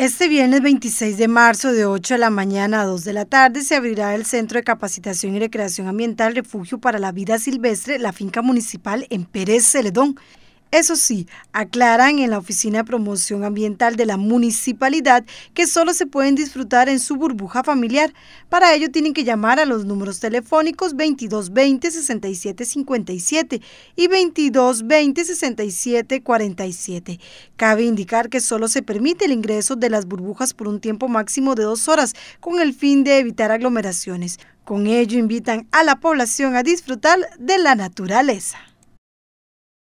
Este viernes 26 de marzo de 8 de la mañana a 2 de la tarde se abrirá el Centro de Capacitación y Recreación Ambiental Refugio para la Vida Silvestre, la finca municipal en Pérez Celedón. Eso sí, aclaran en la Oficina de Promoción Ambiental de la Municipalidad que solo se pueden disfrutar en su burbuja familiar. Para ello tienen que llamar a los números telefónicos 2220-6757 y 2220-6747. Cabe indicar que solo se permite el ingreso de las burbujas por un tiempo máximo de dos horas con el fin de evitar aglomeraciones. Con ello invitan a la población a disfrutar de la naturaleza.